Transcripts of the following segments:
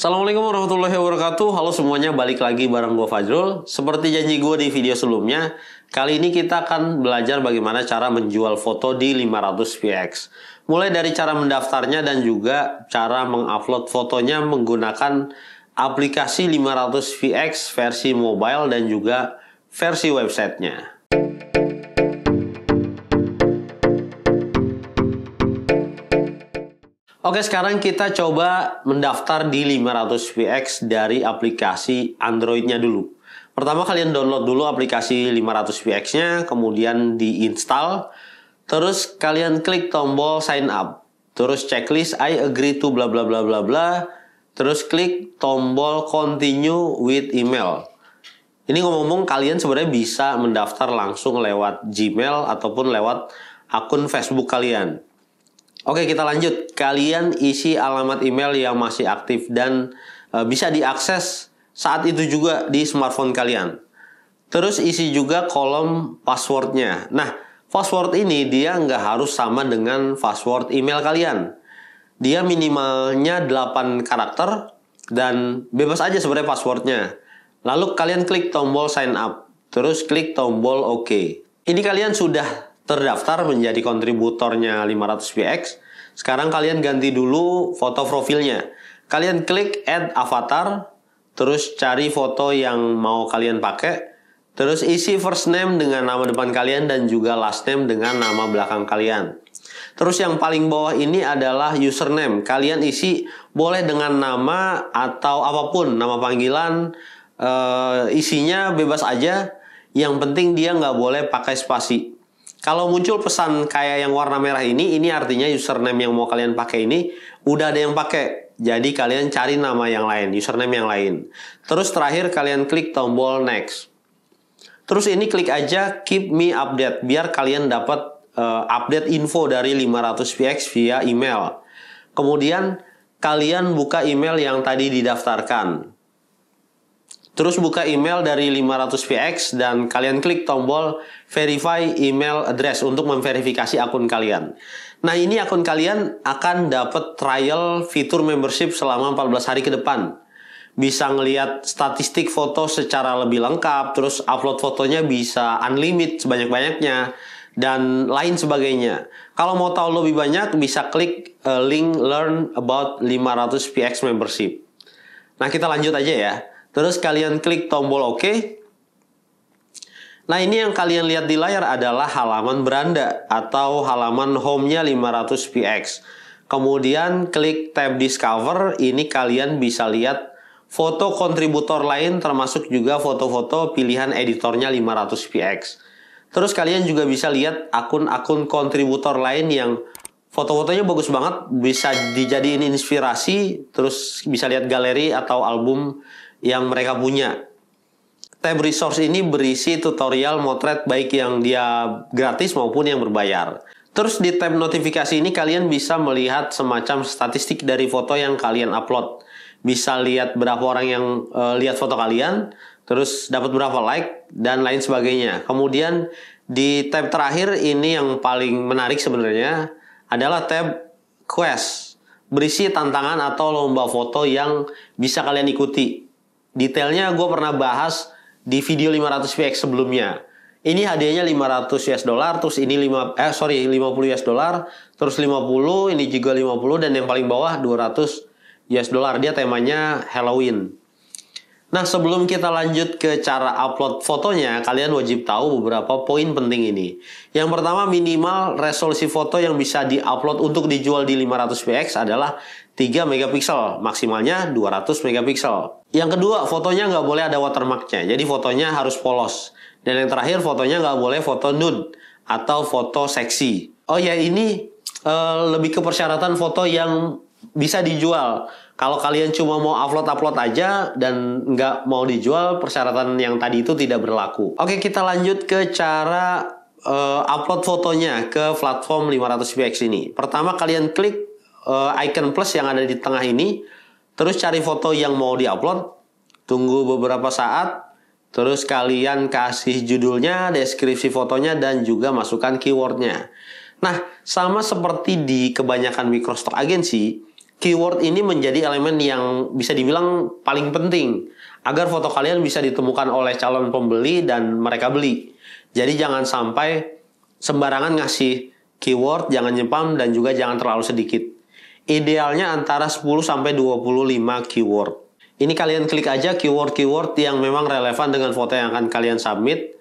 Assalamualaikum warahmatullahi wabarakatuh Halo semuanya, balik lagi bareng gue Fajrul Seperti janji gue di video sebelumnya Kali ini kita akan belajar bagaimana cara menjual foto di 500px Mulai dari cara mendaftarnya dan juga cara mengupload fotonya menggunakan aplikasi 500px versi mobile dan juga versi websitenya Oke, sekarang kita coba mendaftar di 500 px dari aplikasi Androidnya dulu. Pertama kalian download dulu aplikasi 500 px nya kemudian diinstal, terus kalian klik tombol sign up, terus checklist I agree to bla bla bla bla bla, terus klik tombol continue with email. Ini ngomong-ngomong kalian sebenarnya bisa mendaftar langsung lewat Gmail ataupun lewat akun Facebook kalian. Oke, kita lanjut. Kalian isi alamat email yang masih aktif dan e, bisa diakses saat itu juga di smartphone kalian. Terus isi juga kolom passwordnya. Nah, password ini dia nggak harus sama dengan password email kalian. Dia minimalnya 8 karakter dan bebas aja sebenarnya passwordnya. Lalu kalian klik tombol sign up, terus klik tombol OK. Ini kalian sudah terdaftar menjadi kontributornya 500px, sekarang kalian ganti dulu foto profilnya. Kalian klik add avatar, terus cari foto yang mau kalian pakai, terus isi first name dengan nama depan kalian dan juga last name dengan nama belakang kalian. Terus yang paling bawah ini adalah username. Kalian isi boleh dengan nama atau apapun, nama panggilan, e, isinya bebas aja. Yang penting dia nggak boleh pakai spasi. Kalau muncul pesan kayak yang warna merah ini, ini artinya username yang mau kalian pakai ini udah ada yang pakai. Jadi kalian cari nama yang lain, username yang lain. Terus terakhir kalian klik tombol next. Terus ini klik aja keep me update biar kalian dapat uh, update info dari 500px via email. Kemudian kalian buka email yang tadi didaftarkan. Terus buka email dari 500px dan kalian klik tombol verify email address untuk memverifikasi akun kalian. Nah ini akun kalian akan dapat trial fitur membership selama 14 hari ke depan. Bisa ngelihat statistik foto secara lebih lengkap, terus upload fotonya bisa unlimited sebanyak-banyaknya, dan lain sebagainya. Kalau mau tahu lebih banyak bisa klik eh, link learn about 500px membership. Nah kita lanjut aja ya. Terus kalian klik tombol OK. Nah, ini yang kalian lihat di layar adalah halaman beranda atau halaman home-nya 500px. Kemudian klik tab discover, ini kalian bisa lihat foto kontributor lain termasuk juga foto-foto pilihan editornya 500px. Terus kalian juga bisa lihat akun-akun kontributor lain yang foto-fotonya bagus banget, bisa dijadiin inspirasi, terus bisa lihat galeri atau album yang mereka punya. Tab resource ini berisi tutorial motret baik yang dia gratis maupun yang berbayar. Terus di tab notifikasi ini kalian bisa melihat semacam statistik dari foto yang kalian upload. Bisa lihat berapa orang yang e, lihat foto kalian, terus dapat berapa like dan lain sebagainya. Kemudian di tab terakhir ini yang paling menarik sebenarnya adalah tab quest. Berisi tantangan atau lomba foto yang bisa kalian ikuti. Detailnya gue pernah bahas di video 500 VX sebelumnya. Ini hadiahnya 500 US dollar, terus ini 5 eh sorry 50 US dollar, terus 50, ini juga 50 dan yang paling bawah 200 US dollar. Dia temanya Halloween. Nah, sebelum kita lanjut ke cara upload fotonya, kalian wajib tahu beberapa poin penting ini. Yang pertama, minimal resolusi foto yang bisa diupload untuk dijual di 500px adalah 3 megapiksel, maksimalnya 200 megapiksel. Yang kedua, fotonya nggak boleh ada watermarknya, jadi fotonya harus polos. Dan yang terakhir, fotonya nggak boleh foto nude atau foto seksi. Oh ya, ini uh, lebih ke persyaratan foto yang bisa dijual. Kalau kalian cuma mau upload-upload aja dan nggak mau dijual, persyaratan yang tadi itu tidak berlaku. Oke, kita lanjut ke cara uh, upload fotonya ke platform 500px ini. Pertama, kalian klik uh, icon plus yang ada di tengah ini, terus cari foto yang mau diupload, tunggu beberapa saat, terus kalian kasih judulnya, deskripsi fotonya, dan juga masukkan keywordnya. Nah, sama seperti di kebanyakan microstock Agency, keyword ini menjadi elemen yang bisa dibilang paling penting agar foto kalian bisa ditemukan oleh calon pembeli dan mereka beli. Jadi jangan sampai sembarangan ngasih keyword, jangan nyepam dan juga jangan terlalu sedikit. Idealnya antara 10 sampai 25 keyword. Ini kalian klik aja keyword-keyword yang memang relevan dengan foto yang akan kalian submit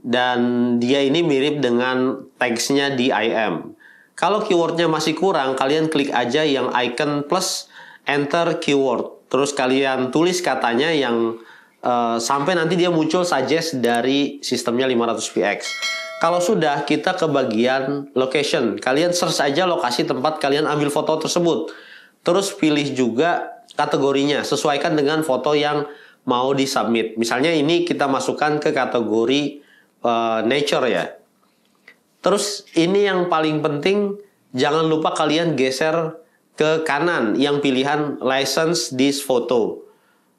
dan dia ini mirip dengan teksnya di IM. Kalau keywordnya masih kurang, kalian klik aja yang icon plus enter keyword. Terus kalian tulis katanya yang uh, sampai nanti dia muncul suggest dari sistemnya 500px. Kalau sudah, kita ke bagian location. Kalian search aja lokasi tempat kalian ambil foto tersebut. Terus pilih juga kategorinya, sesuaikan dengan foto yang mau disubmit. Misalnya ini kita masukkan ke kategori uh, nature ya. Terus ini yang paling penting, jangan lupa kalian geser ke kanan yang pilihan license this photo.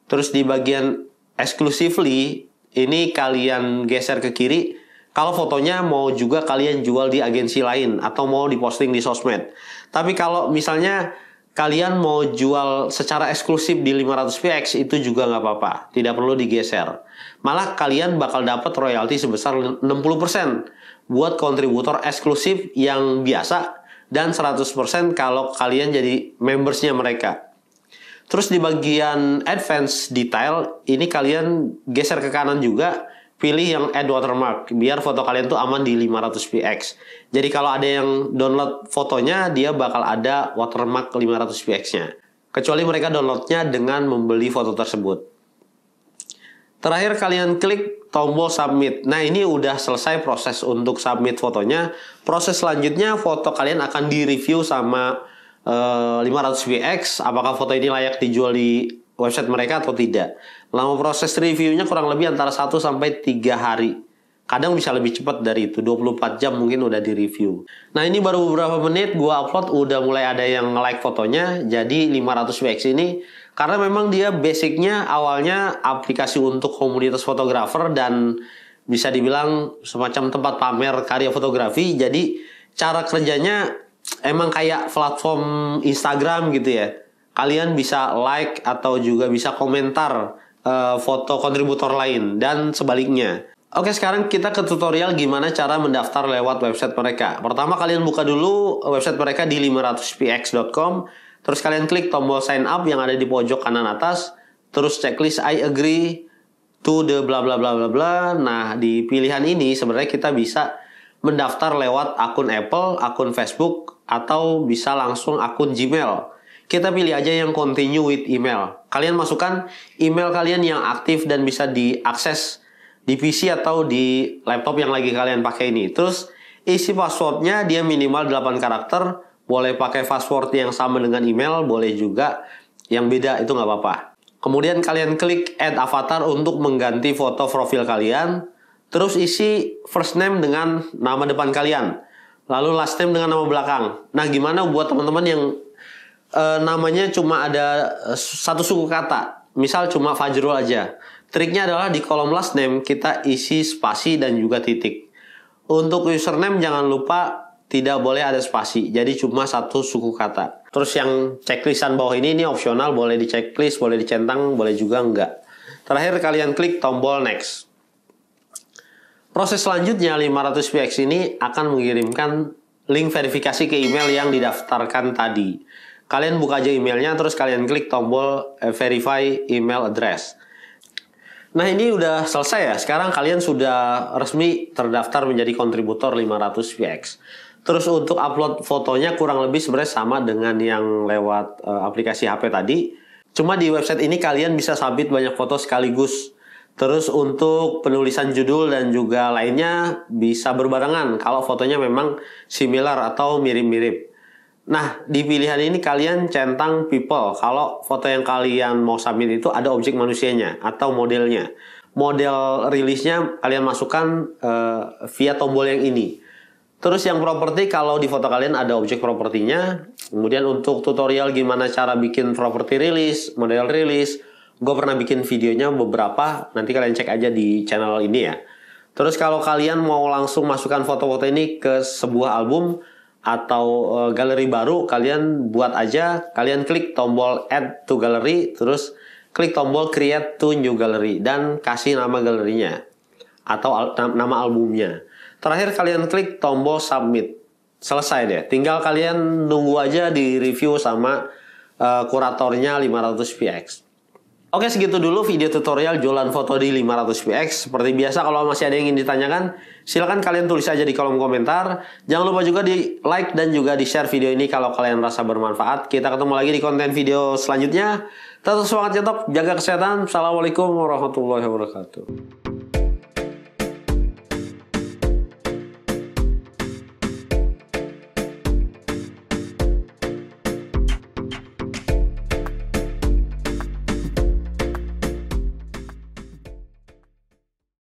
Terus di bagian exclusively ini kalian geser ke kiri kalau fotonya mau juga kalian jual di agensi lain atau mau diposting di sosmed. Tapi kalau misalnya kalian mau jual secara eksklusif di 500px itu juga nggak apa-apa, tidak perlu digeser. Malah kalian bakal dapat royalti sebesar 60% buat kontributor eksklusif yang biasa dan 100% kalau kalian jadi membersnya mereka. Terus di bagian advance detail, ini kalian geser ke kanan juga, pilih yang add watermark, biar foto kalian tuh aman di 500px. Jadi kalau ada yang download fotonya, dia bakal ada watermark 500px-nya. Kecuali mereka downloadnya dengan membeli foto tersebut. Terakhir kalian klik tombol submit. Nah, ini udah selesai proses untuk submit fotonya. Proses selanjutnya foto kalian akan direview sama uh, 500 px apakah foto ini layak dijual di website mereka atau tidak. Lama proses reviewnya kurang lebih antara 1 sampai 3 hari. Kadang bisa lebih cepat dari itu, 24 jam mungkin udah di review. Nah ini baru beberapa menit gue upload, udah mulai ada yang like fotonya, jadi 500 px ini karena memang dia basicnya awalnya aplikasi untuk komunitas fotografer dan bisa dibilang semacam tempat pamer karya fotografi. Jadi cara kerjanya emang kayak platform Instagram gitu ya. Kalian bisa like atau juga bisa komentar uh, foto kontributor lain dan sebaliknya. Oke, sekarang kita ke tutorial gimana cara mendaftar lewat website mereka. Pertama, kalian buka dulu website mereka di 500px.com. Terus kalian klik tombol sign up yang ada di pojok kanan atas, terus checklist I agree to the bla bla bla bla bla. Nah, di pilihan ini sebenarnya kita bisa mendaftar lewat akun Apple, akun Facebook, atau bisa langsung akun Gmail. Kita pilih aja yang continue with email. Kalian masukkan email kalian yang aktif dan bisa diakses di PC atau di laptop yang lagi kalian pakai ini. Terus isi passwordnya dia minimal 8 karakter boleh pakai password yang sama dengan email, boleh juga yang beda, itu nggak apa-apa. Kemudian kalian klik add avatar untuk mengganti foto profil kalian, terus isi first name dengan nama depan kalian, lalu last name dengan nama belakang. Nah, gimana buat teman-teman yang e, namanya cuma ada eh, satu suku kata, misal cuma Fajrul aja. Triknya adalah di kolom last name kita isi spasi dan juga titik. Untuk username jangan lupa tidak boleh ada spasi. Jadi cuma satu suku kata. Terus yang checklistan bawah ini ini opsional, boleh di checklist, boleh dicentang, boleh juga enggak. Terakhir kalian klik tombol next. Proses selanjutnya 500 PX ini akan mengirimkan link verifikasi ke email yang didaftarkan tadi. Kalian buka aja emailnya terus kalian klik tombol eh, verify email address. Nah ini udah selesai ya, sekarang kalian sudah resmi terdaftar menjadi kontributor 500 px Terus untuk upload fotonya kurang lebih sebenarnya sama dengan yang lewat e, aplikasi HP tadi. Cuma di website ini kalian bisa submit banyak foto sekaligus. Terus untuk penulisan judul dan juga lainnya bisa berbarengan kalau fotonya memang similar atau mirip-mirip. Nah, di pilihan ini kalian centang people. Kalau foto yang kalian mau submit itu ada objek manusianya atau modelnya. Model rilisnya kalian masukkan uh, via tombol yang ini. Terus yang properti kalau di foto kalian ada objek propertinya, kemudian untuk tutorial gimana cara bikin properti rilis, model rilis, gue pernah bikin videonya beberapa, nanti kalian cek aja di channel ini ya. Terus kalau kalian mau langsung masukkan foto-foto ini ke sebuah album atau eh, galeri baru, kalian buat aja, kalian klik tombol add to gallery, terus klik tombol create to new gallery dan kasih nama galerinya atau al nama albumnya. Terakhir kalian klik tombol submit. Selesai deh. Tinggal kalian nunggu aja di review sama uh, kuratornya 500px. Oke segitu dulu video tutorial jualan foto di 500px. Seperti biasa kalau masih ada yang ingin ditanyakan, silahkan kalian tulis aja di kolom komentar. Jangan lupa juga di like dan juga di share video ini kalau kalian rasa bermanfaat. Kita ketemu lagi di konten video selanjutnya. Tetap semangat tetap, jaga kesehatan. Assalamualaikum warahmatullahi wabarakatuh.